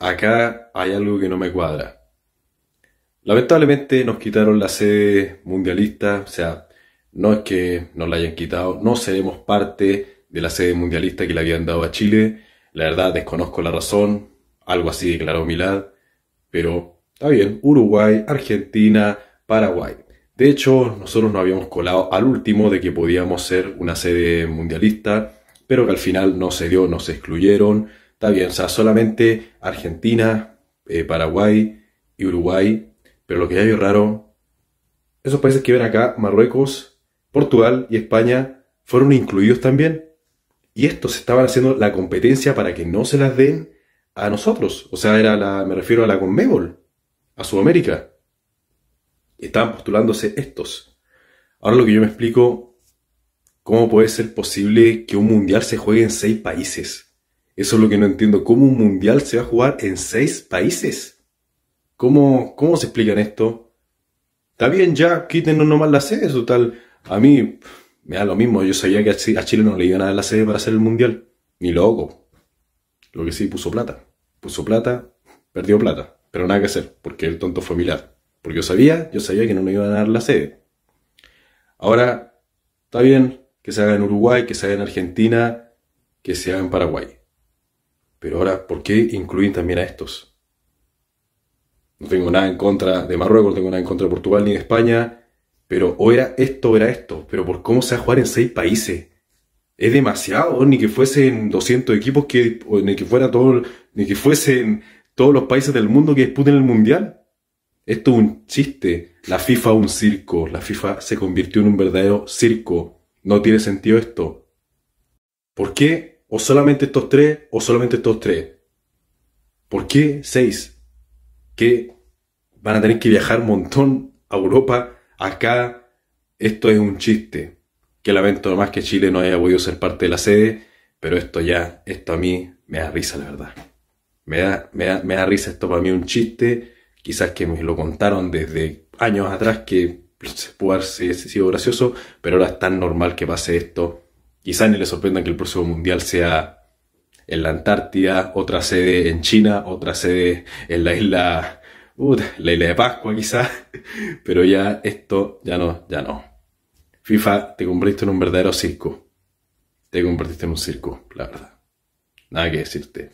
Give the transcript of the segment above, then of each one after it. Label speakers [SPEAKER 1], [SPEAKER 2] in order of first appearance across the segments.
[SPEAKER 1] acá hay algo que no me cuadra. Lamentablemente nos quitaron la sede mundialista, o sea, no es que nos la hayan quitado, no seremos parte de la sede mundialista que le habían dado a Chile. La verdad desconozco la razón, algo así declaró Milad, pero está bien, Uruguay, Argentina, Paraguay. De hecho, nosotros nos habíamos colado al último de que podíamos ser una sede mundialista, pero que al final no se dio, nos excluyeron, Está bien, o sea, solamente Argentina, eh, Paraguay y Uruguay, pero lo que ya vio raro, esos países que ven acá, Marruecos, Portugal y España, fueron incluidos también. Y estos estaban haciendo la competencia para que no se las den a nosotros. O sea, era la, me refiero a la Conmebol, a Sudamérica. Estaban postulándose estos. Ahora lo que yo me explico, ¿cómo puede ser posible que un mundial se juegue en seis países? Eso es lo que no entiendo. ¿Cómo un mundial se va a jugar en seis países? ¿Cómo, cómo se explican esto? Está bien, ya, quítenos nomás la sede, eso tal. A mí me da lo mismo. Yo sabía que a Chile no le iba a dar la sede para hacer el mundial. Ni loco. Lo que sí, puso plata. Puso plata, perdió plata. Pero nada que hacer, porque el tonto fue milagro. Porque yo sabía, yo sabía que no me iba a dar la sede. Ahora, está bien que se haga en Uruguay, que se haga en Argentina, que se haga en Paraguay. Pero ahora, ¿por qué incluyen también a estos? No tengo nada en contra de Marruecos, no tengo nada en contra de Portugal ni de España, pero o era esto o era esto. Pero por cómo se va a jugar en seis países. Es demasiado, ni que fuesen 200 equipos, que, ni, que fuera todo, ni que fuesen todos los países del mundo que disputen el mundial. Esto es un chiste. La FIFA es un circo. La FIFA se convirtió en un verdadero circo. No tiene sentido esto. ¿Por qué o solamente estos tres, o solamente estos tres. ¿Por qué seis? Que van a tener que viajar un montón a Europa, acá. Esto es un chiste. Que lamento más que Chile no haya podido ser parte de la sede, pero esto ya, esto a mí me da risa, la verdad. Me da, me da, risa esto para mí un chiste. Quizás que me lo contaron desde años atrás que se pudo haber sido gracioso, pero ahora es tan normal que pase esto Quizás ni le sorprenda que el próximo mundial sea en la Antártida, otra sede en China, otra sede en la isla, uh, isla de Pascua quizás, pero ya esto, ya no, ya no. FIFA, te convertiste en un verdadero circo. Te convertiste en un circo, la verdad. Nada que decirte.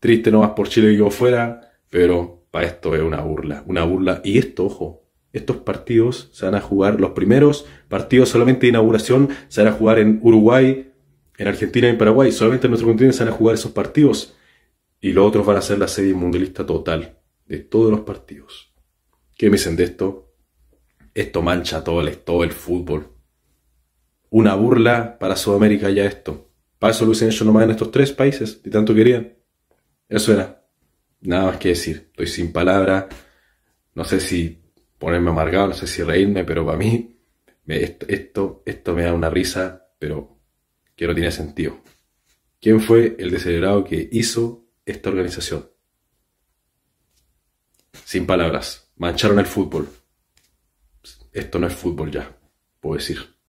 [SPEAKER 1] Triste no vas por Chile que vos fuera, pero para esto es una burla, una burla. Y esto, ojo, estos partidos se van a jugar, los primeros partidos solamente de inauguración se van a jugar en Uruguay, en Argentina y en Paraguay. Solamente en nuestro continente se van a jugar esos partidos. Y los otros van a ser la serie mundialista total de todos los partidos. ¿Qué me dicen de esto? Esto mancha todo el, el fútbol. Una burla para Sudamérica ya esto. Para eso lo hubiesen nomás en estos tres países, y tanto querían. Eso era. Nada más que decir. Estoy sin palabra. No sé si ponerme amargado, no sé si reírme, pero para mí esto, esto, me da una risa, pero que no tiene sentido. ¿Quién fue el desesperado que hizo esta organización? Sin palabras, mancharon el fútbol. Esto no es fútbol ya, puedo decir.